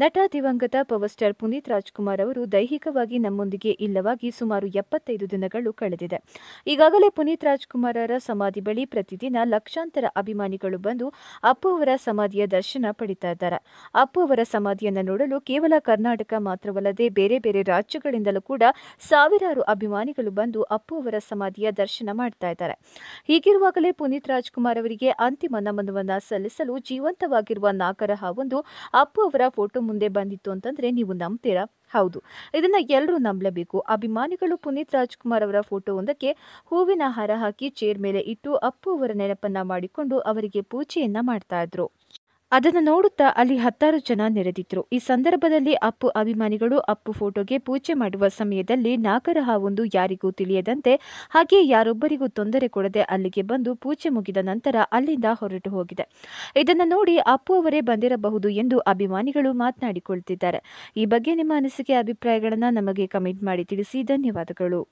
ನಟ ದಿವಂಗತ power star Puneeth Rajkumar ಅವರು ದೈಹಿಕವಾಗಿ ನಮ್ಮೊಂದಿಗೆ ಇಲ್ಲವಾಗಿ ಸುಮಾರು ಎಪ್ಪತ್ತೈದು ದಿನಗಳು ಕಳೆದಿದೆ ಈಗಾಗಲೇ ಪುನೀತ್ ರಾಜ್ಕುಮಾರ್ ಅವರ ಸಮಾಧಿ ಬಳಿ ಪ್ರತಿದಿನ ಲಕ್ಷಾಂತರ ಅಭಿಮಾನಿಗಳು ಬಂದು ಅಪ್ಪು ಅವರ ಸಮಾಧಿಯ ದರ್ಶನ ಪಡಿತಾ ಇದ್ದಾರೆ ಅಪ್ಪು ಅವರ ಸಮಾಧಿಯನ್ನು ನೋಡಲು ಕೇವಲ ಕರ್ನಾಟಕ ಮಾತ್ರವಲ್ಲದೆ ಬೇರೆ ಬೇರೆ ರಾಜ್ಯಗಳಿಂದಲೂ ಕೂಡ ಸಾವಿರಾರು ಅಭಿಮಾನಿಗಳು ಬಂದು ಅಪ್ಪು ಅವರ ಸಮಾಧಿಯ ದರ್ಶನ ಮಾಡ್ತಾ ಇದ್ದಾರೆ ಹೀಗಿರುವಾಗಲೇ ಪುನೀತ್ ರಾಜ್ಕುಮಾರ್ ಅವರಿಗೆ ಅಂತಿಮ ನಮನವನ್ನು ಸಲ್ಲಿಸಲು ಜೀವಂತವಾಗಿರುವ ನಾಗರಹ ಒಂದು ಅಪ್ಪು ಅವರ ಫೋಟೋ ಮುಂದೆ ಬಂದಿತ್ತು ಅಂತಂದ್ರೆ ನೀವು ನಂಬ್ತೀರಾ ಹೌದು ಇದನ್ನ ಎಲ್ಲರೂ ನಂಬಲೇಬೇಕು ಅಭಿಮಾನಿಗಳು ಪುನೀತ್ ರಾಜ್ಕುಮಾರ್ ಅವರ ಫೋಟೋವೊಂದಕ್ಕೆ ಹೂವಿನ ಹಾರ ಹಾಕಿ ಚೇರ್ ಮೇಲೆ ಇಟ್ಟು ಅಪ್ಪು ಅವರ ನೆನಪನ್ನ ಮಾಡಿಕೊಂಡು ಅವರಿಗೆ ಪೂಜೆಯನ್ನ ಮಾಡ್ತಾ ಇದ್ರು ಅದನ್ನು ನೋಡುತ್ತಾ ಅಲ್ಲಿ ಹತ್ತಾರು ಜನ ನೆರೆದಿದ್ರು ಈ ಸಂದರ್ಭದಲ್ಲಿ ಅಪ್ಪು ಅಭಿಮಾನಿಗಳು ಅಪ್ಪು ಫೋಟೋಗೆ ಪೂಜೆ ಮಾಡುವ ಸಮಯದಲ್ಲಿ ನಾಗರ ಹಾವೊಂದು ಯಾರಿಗೂ ತಿಳಿಯದಂತೆ ಹಾಗೆ ಯಾರೊಬ್ಬರಿಗೂ ತೊಂದರೆ ಕೊಡದೆ ಅಲ್ಲಿಗೆ ಬಂದು ಪೂಜೆ ಮುಗಿದ ನಂತರ ಅಲ್ಲಿಂದ ಹೊರಟು ಹೋಗಿದೆ ಇದನ್ನು ನೋಡಿ ಅಪ್ಪು ಅವರೇ ಬಂದಿರಬಹುದು ಎಂದು ಅಭಿಮಾನಿಗಳು ಮಾತನಾಡಿಕೊಳ್ತಿದ್ದಾರೆ ಈ ಬಗ್ಗೆ ನಿಮ್ಮ ಅನಿಸಿಕೆ ಅಭಿಪ್ರಾಯಗಳನ್ನು ನಮಗೆ ಕಮೆಂಟ್ ಮಾಡಿ ತಿಳಿಸಿ ಧನ್ಯವಾದಗಳು